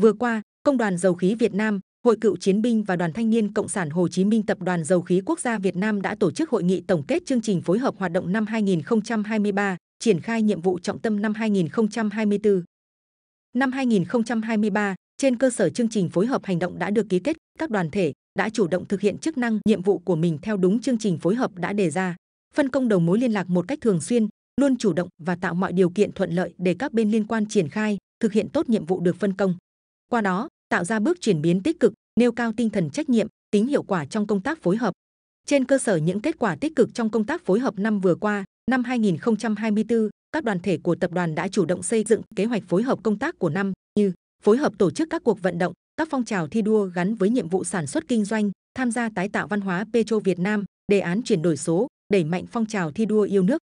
Vừa qua, Công đoàn Dầu khí Việt Nam, Hội cựu chiến binh và Đoàn Thanh niên Cộng sản Hồ Chí Minh Tập đoàn Dầu khí Quốc gia Việt Nam đã tổ chức hội nghị tổng kết chương trình phối hợp hoạt động năm 2023, triển khai nhiệm vụ trọng tâm năm 2024. Năm 2023, trên cơ sở chương trình phối hợp hành động đã được ký kết, các đoàn thể đã chủ động thực hiện chức năng, nhiệm vụ của mình theo đúng chương trình phối hợp đã đề ra, phân công đầu mối liên lạc một cách thường xuyên, luôn chủ động và tạo mọi điều kiện thuận lợi để các bên liên quan triển khai, thực hiện tốt nhiệm vụ được phân công qua đó tạo ra bước chuyển biến tích cực nêu cao tinh thần trách nhiệm tính hiệu quả trong công tác phối hợp trên cơ sở những kết quả tích cực trong công tác phối hợp năm vừa qua năm 2024 các đoàn thể của tập đoàn đã chủ động xây dựng kế hoạch phối hợp công tác của năm như phối hợp tổ chức các cuộc vận động các phong trào thi đua gắn với nhiệm vụ sản xuất kinh doanh tham gia tái tạo văn hóa Petro Việt Nam đề án chuyển đổi số đẩy mạnh phong trào thi đua yêu nước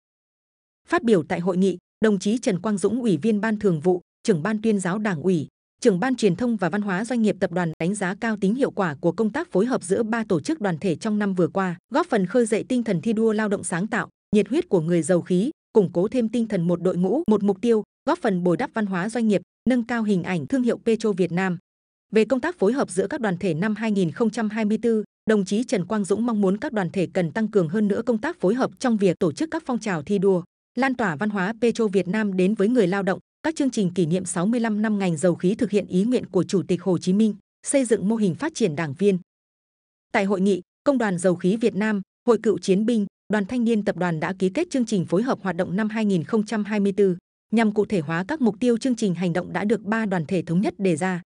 phát biểu tại hội nghị đồng chí Trần Quang Dũng ủy viên ban thường vụ trưởng ban tuyên giáo đảng ủy trưởng ban truyền thông và văn hóa doanh nghiệp tập đoàn đánh giá cao tính hiệu quả của công tác phối hợp giữa ba tổ chức đoàn thể trong năm vừa qua, góp phần khơi dậy tinh thần thi đua lao động sáng tạo, nhiệt huyết của người giàu khí, củng cố thêm tinh thần một đội ngũ, một mục tiêu, góp phần bồi đắp văn hóa doanh nghiệp, nâng cao hình ảnh thương hiệu Petro Việt Nam. Về công tác phối hợp giữa các đoàn thể năm 2024, đồng chí Trần Quang Dũng mong muốn các đoàn thể cần tăng cường hơn nữa công tác phối hợp trong việc tổ chức các phong trào thi đua, lan tỏa văn hóa Petro Việt Nam đến với người lao động, các chương trình kỷ niệm 65 năm ngành dầu khí thực hiện ý nguyện của Chủ tịch Hồ Chí Minh, xây dựng mô hình phát triển đảng viên. Tại hội nghị, Công đoàn Dầu khí Việt Nam, Hội cựu chiến binh, Đoàn Thanh niên Tập đoàn đã ký kết chương trình phối hợp hoạt động năm 2024 nhằm cụ thể hóa các mục tiêu chương trình hành động đã được ba đoàn thể thống nhất đề ra.